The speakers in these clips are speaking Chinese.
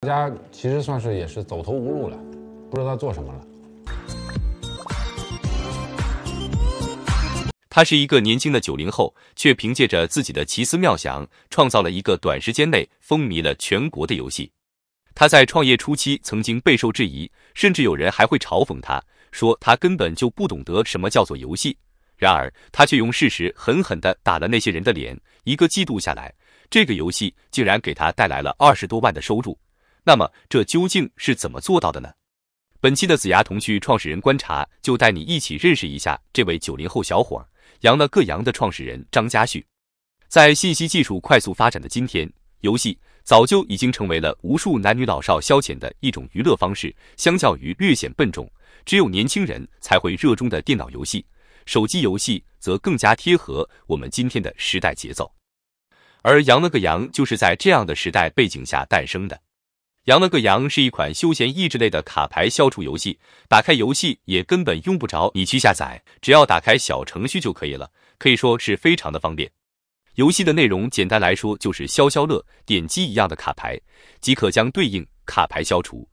大家其实算是也是走投无路了，不知道做什么了。他是一个年轻的九零后，却凭借着自己的奇思妙想，创造了一个短时间内风靡了全国的游戏。他在创业初期曾经备受质疑，甚至有人还会嘲讽他，说他根本就不懂得什么叫做游戏。然而，他却用事实狠狠的打了那些人的脸。一个季度下来，这个游戏竟然给他带来了二十多万的收入。那么这究竟是怎么做到的呢？本期的子牙童趣创始人观察就带你一起认识一下这位九零后小伙儿，羊了个羊的创始人张家旭。在信息技术快速发展的今天，游戏早就已经成为了无数男女老少消遣的一种娱乐方式。相较于略显笨重，只有年轻人才会热衷的电脑游戏，手机游戏则更加贴合我们今天的时代节奏。而羊了个羊就是在这样的时代背景下诞生的。羊了个羊是一款休闲益智类的卡牌消除游戏，打开游戏也根本用不着你去下载，只要打开小程序就可以了，可以说是非常的方便。游戏的内容简单来说就是消消乐，点击一样的卡牌即可将对应卡牌消除。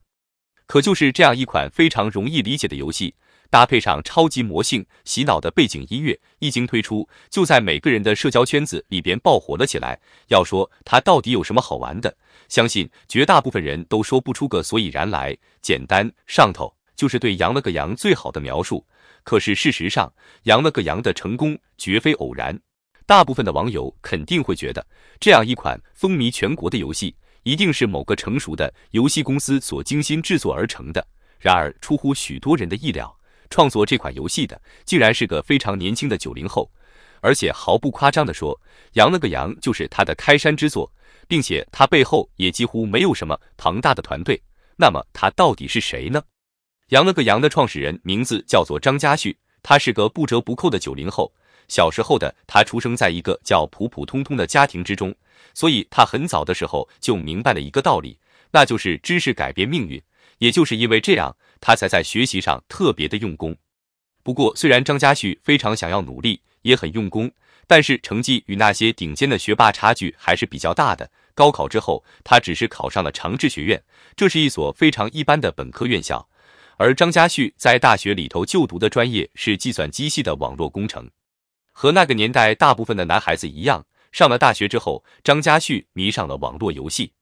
可就是这样一款非常容易理解的游戏。搭配上超级魔性洗脑的背景音乐，一经推出就在每个人的社交圈子里边爆火了起来。要说它到底有什么好玩的，相信绝大部分人都说不出个所以然来。简单上头就是对“羊了个羊”最好的描述。可是事实上，“羊了个羊”的成功绝非偶然。大部分的网友肯定会觉得，这样一款风靡全国的游戏，一定是某个成熟的游戏公司所精心制作而成的。然而，出乎许多人的意料。创作这款游戏的竟然是个非常年轻的九零后，而且毫不夸张地说，《羊了个羊》就是他的开山之作，并且他背后也几乎没有什么庞大的团队。那么他到底是谁呢？《羊了个羊》的创始人名字叫做张家旭，他是个不折不扣的九零后。小时候的他出生在一个叫普普通通的家庭之中，所以他很早的时候就明白了一个道理，那就是知识改变命运。也就是因为这样。他才在学习上特别的用功。不过，虽然张家旭非常想要努力，也很用功，但是成绩与那些顶尖的学霸差距还是比较大的。高考之后，他只是考上了长治学院，这是一所非常一般的本科院校。而张家旭在大学里头就读的专业是计算机系的网络工程。和那个年代大部分的男孩子一样，上了大学之后，张家旭迷上了网络游戏。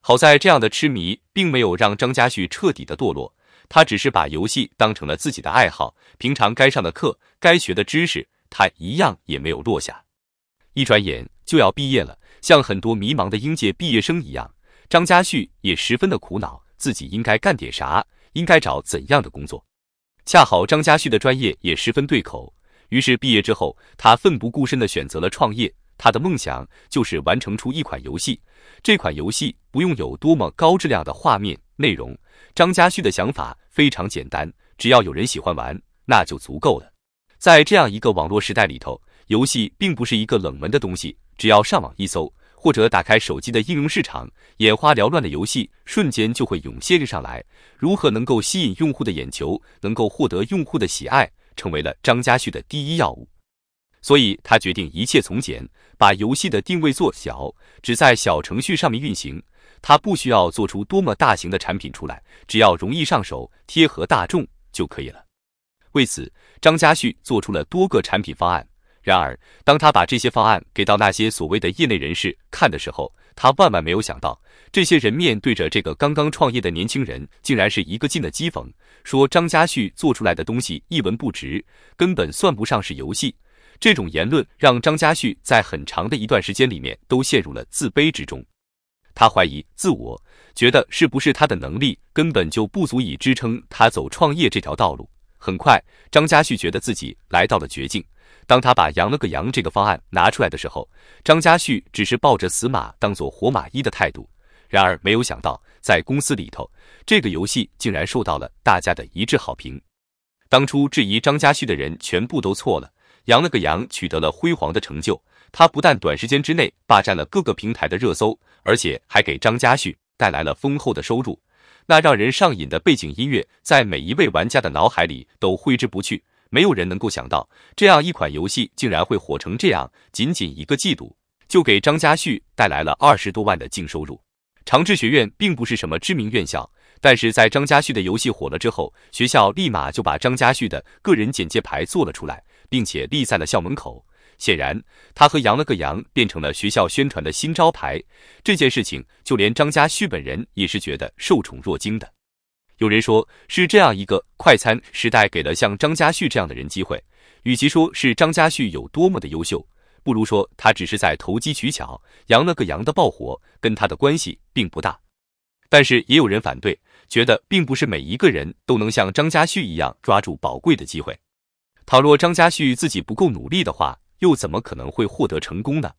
好在这样的痴迷并没有让张家旭彻底的堕落。他只是把游戏当成了自己的爱好，平常该上的课、该学的知识，他一样也没有落下。一转眼就要毕业了，像很多迷茫的应届毕业生一样，张家旭也十分的苦恼，自己应该干点啥，应该找怎样的工作。恰好张家旭的专业也十分对口，于是毕业之后，他奋不顾身的选择了创业。他的梦想就是完成出一款游戏，这款游戏不用有多么高质量的画面内容。张家旭的想法非常简单，只要有人喜欢玩，那就足够了。在这样一个网络时代里头，游戏并不是一个冷门的东西，只要上网一搜，或者打开手机的应用市场，眼花缭乱的游戏瞬间就会涌现上来。如何能够吸引用户的眼球，能够获得用户的喜爱，成为了张家旭的第一要务。所以他决定一切从简，把游戏的定位做小，只在小程序上面运行。他不需要做出多么大型的产品出来，只要容易上手，贴合大众就可以了。为此，张嘉旭做出了多个产品方案。然而，当他把这些方案给到那些所谓的业内人士看的时候，他万万没有想到，这些人面对着这个刚刚创业的年轻人，竟然是一个劲的讥讽，说张嘉旭做出来的东西一文不值，根本算不上是游戏。这种言论让张家旭在很长的一段时间里面都陷入了自卑之中，他怀疑自我，觉得是不是他的能力根本就不足以支撑他走创业这条道路。很快，张家旭觉得自己来到了绝境。当他把“羊了个羊”这个方案拿出来的时候，张家旭只是抱着死马当做活马医的态度。然而，没有想到在公司里头，这个游戏竟然受到了大家的一致好评。当初质疑张家旭的人全部都错了。羊了个羊取得了辉煌的成就。他不但短时间之内霸占了各个平台的热搜，而且还给张家旭带来了丰厚的收入。那让人上瘾的背景音乐，在每一位玩家的脑海里都挥之不去。没有人能够想到，这样一款游戏竟然会火成这样。仅仅一个季度，就给张家旭带来了二十多万的净收入。长治学院并不是什么知名院校，但是在张家旭的游戏火了之后，学校立马就把张家旭的个人简介牌做了出来。并且立在了校门口，显然他和杨了个杨变成了学校宣传的新招牌。这件事情，就连张家旭本人也是觉得受宠若惊的。有人说是这样一个快餐时代给了像张家旭这样的人机会，与其说是张家旭有多么的优秀，不如说他只是在投机取巧。杨了个杨的爆火跟他的关系并不大，但是也有人反对，觉得并不是每一个人都能像张家旭一样抓住宝贵的机会。倘若张家旭自己不够努力的话，又怎么可能会获得成功呢？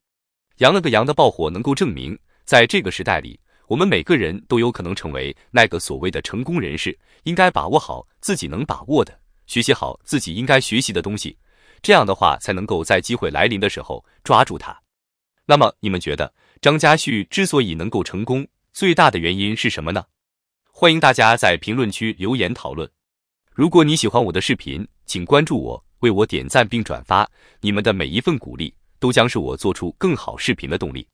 羊了个羊的爆火能够证明，在这个时代里，我们每个人都有可能成为那个所谓的成功人士。应该把握好自己能把握的，学习好自己应该学习的东西，这样的话才能够在机会来临的时候抓住它。那么，你们觉得张家旭之所以能够成功，最大的原因是什么呢？欢迎大家在评论区留言讨论。如果你喜欢我的视频，请关注我，为我点赞并转发。你们的每一份鼓励，都将是我做出更好视频的动力。